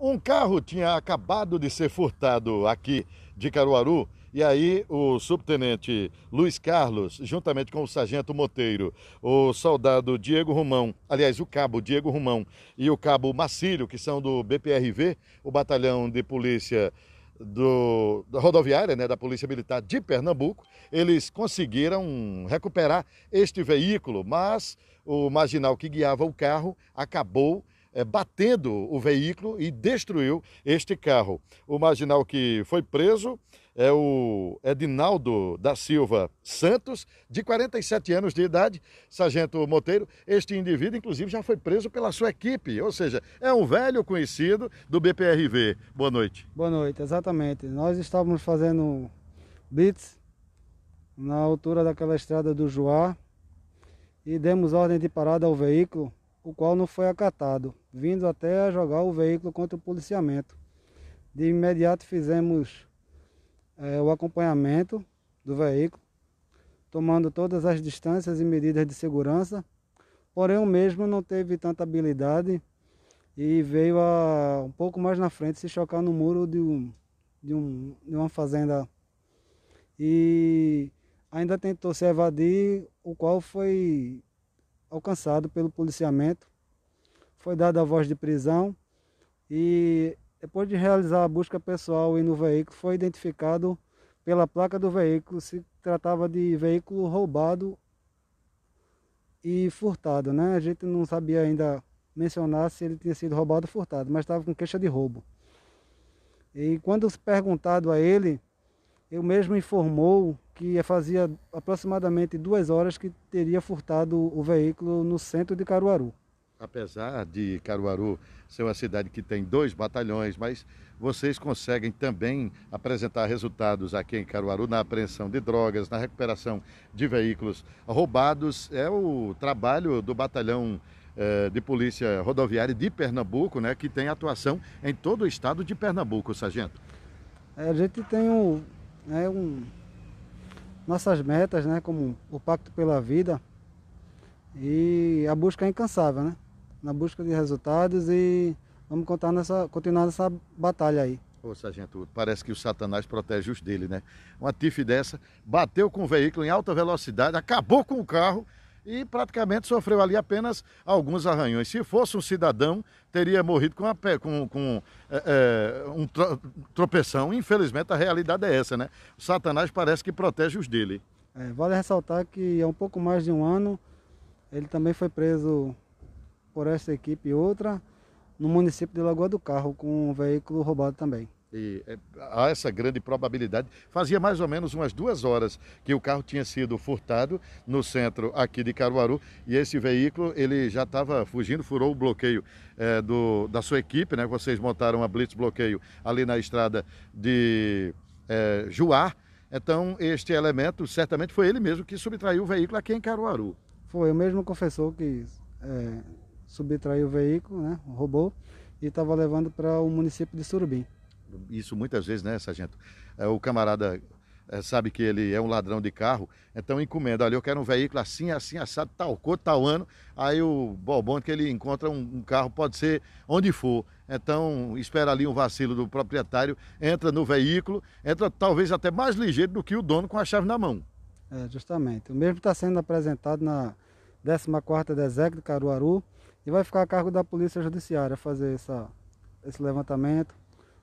Um carro tinha acabado de ser furtado aqui de Caruaru. E aí, o subtenente Luiz Carlos, juntamente com o sargento Monteiro, o soldado Diego Romão, aliás, o cabo Diego Romão e o cabo Macílio, que são do BPRV, o batalhão de polícia do, da rodoviária, né, da Polícia Militar de Pernambuco, eles conseguiram recuperar este veículo, mas o marginal que guiava o carro acabou é, batendo o veículo e destruiu este carro. O marginal que foi preso é o Edinaldo da Silva Santos, de 47 anos de idade, sargento Moteiro, Este indivíduo, inclusive, já foi preso pela sua equipe, ou seja, é um velho conhecido do BPRV. Boa noite. Boa noite, exatamente. Nós estávamos fazendo blitz na altura daquela estrada do Joá e demos ordem de parada ao veículo, o qual não foi acatado vindo até jogar o veículo contra o policiamento. De imediato fizemos é, o acompanhamento do veículo, tomando todas as distâncias e medidas de segurança, porém o mesmo não teve tanta habilidade e veio a, um pouco mais na frente se chocar no muro de, um, de, um, de uma fazenda e ainda tentou se evadir, o qual foi alcançado pelo policiamento foi dada a voz de prisão e depois de realizar a busca pessoal e no veículo, foi identificado pela placa do veículo se tratava de veículo roubado e furtado, né? A gente não sabia ainda mencionar se ele tinha sido roubado ou furtado, mas estava com queixa de roubo. E quando perguntado a ele, eu mesmo informou que fazia aproximadamente duas horas que teria furtado o veículo no centro de Caruaru apesar de Caruaru ser uma cidade que tem dois batalhões, mas vocês conseguem também apresentar resultados aqui em Caruaru na apreensão de drogas, na recuperação de veículos roubados. É o trabalho do batalhão eh, de polícia rodoviária de Pernambuco, né, que tem atuação em todo o estado de Pernambuco, sargento. É, a gente tem um, né, um, nossas metas, né, como o Pacto pela Vida e a busca é incansável, né? na busca de resultados e vamos contar nessa, continuar nessa batalha aí. Ô, sargento, parece que o Satanás protege os dele, né? Uma tife dessa, bateu com o veículo em alta velocidade, acabou com o carro e praticamente sofreu ali apenas alguns arranhões. Se fosse um cidadão, teria morrido com, pé, com, com é, um tropeção. Infelizmente, a realidade é essa, né? O Satanás parece que protege os dele. É, vale ressaltar que há um pouco mais de um ano, ele também foi preso por essa equipe e outra no município de Lagoa do Carro com um veículo roubado também. E é, há essa grande probabilidade. Fazia mais ou menos umas duas horas que o carro tinha sido furtado no centro aqui de Caruaru e esse veículo ele já estava fugindo, furou o bloqueio é, do, da sua equipe, né? Vocês montaram a blitz bloqueio ali na estrada de é, Juá. Então este elemento certamente foi ele mesmo que subtraiu o veículo aqui em Caruaru. Foi, o mesmo confessou que é subtraiu o veículo, né, roubou, e estava levando para o município de Surubim. Isso muitas vezes, né, sargento? É, o camarada é, sabe que ele é um ladrão de carro, então encomenda, olha, eu quero um veículo assim, assim, assado, tal cor, tal ano, aí o bobão que ele encontra um, um carro, pode ser onde for, então espera ali um vacilo do proprietário, entra no veículo, entra talvez até mais ligeiro do que o dono com a chave na mão. É, justamente, o mesmo está sendo apresentado na 14ª DESEC de Caruaru, e vai ficar a cargo da Polícia Judiciária fazer essa, esse levantamento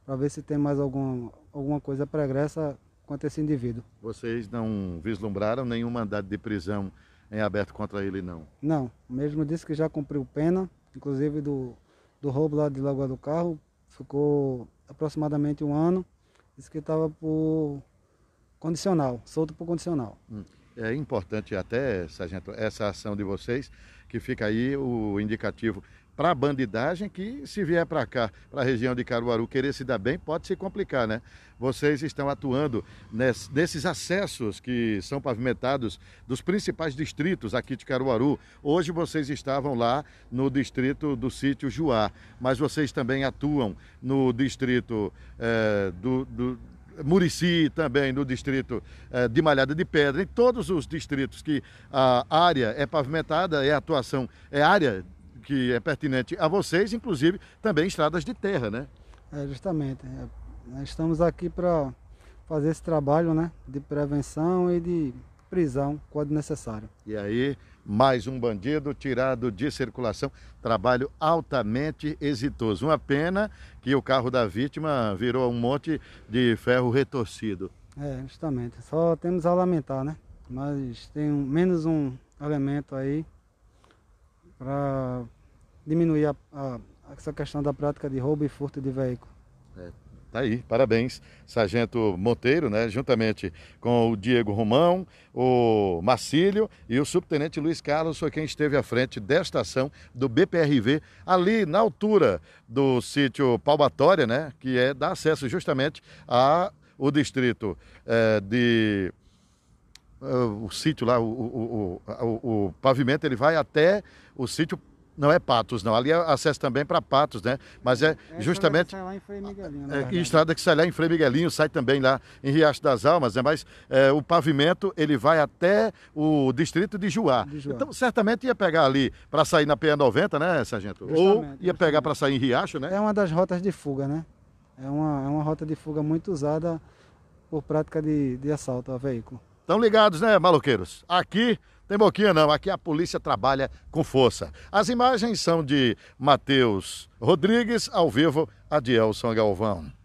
para ver se tem mais alguma alguma coisa pregressa contra esse indivíduo. Vocês não vislumbraram nenhum mandado de prisão em aberto contra ele, não? Não. Mesmo disse que já cumpriu pena, inclusive do, do roubo lá de Lagoa do Carro, ficou aproximadamente um ano. Disse que estava por condicional, solto por condicional. Hum é importante até, Sargento, essa ação de vocês, que fica aí o indicativo para a bandidagem que se vier para cá, para a região de Caruaru, querer se dar bem, pode se complicar, né? Vocês estão atuando nesses acessos que são pavimentados dos principais distritos aqui de Caruaru. Hoje vocês estavam lá no distrito do sítio Juá, mas vocês também atuam no distrito é, do, do Murici também no distrito eh, de Malhada de Pedra, em todos os distritos que a área é pavimentada, é atuação, é área que é pertinente a vocês, inclusive também estradas de terra, né? É, justamente. É, nós estamos aqui para fazer esse trabalho né, de prevenção e de prisão quando necessário. E aí, mais um bandido tirado de circulação. Trabalho altamente exitoso. Uma pena que o carro da vítima virou um monte de ferro retorcido. É, justamente. Só temos a lamentar, né? Mas tem menos um elemento aí para diminuir a, a, essa questão da prática de roubo e furto de veículo. É, Tá aí, parabéns, Sargento Monteiro, né? Juntamente com o Diego Romão, o Marcílio e o Subtenente Luiz Carlos foi quem esteve à frente desta ação do BPRV, ali na altura do sítio Palmatória, né? Que é dá acesso justamente ao distrito é, de eh, o sítio lá, o, o, o, o, pavimento, ele vai até o sítio não é Patos, não. Ali é acesso também para Patos, né? Mas é, é justamente. Que sai lá em Frei Miguelinho, É, né? estrada que sai lá em Frei Miguelinho, sai também lá em Riacho das Almas, né? Mas é, o pavimento ele vai até o distrito de Juá. de Juá. Então, certamente ia pegar ali para sair na PA90, né, Sargento? Justamente, Ou ia justamente. pegar para sair em Riacho, né? É uma das rotas de fuga, né? É uma, é uma rota de fuga muito usada por prática de, de assalto a veículo. Estão ligados, né, maloqueiros? Aqui tem boquinha não, aqui a polícia trabalha com força. As imagens são de Matheus Rodrigues, ao vivo, Adielson Galvão.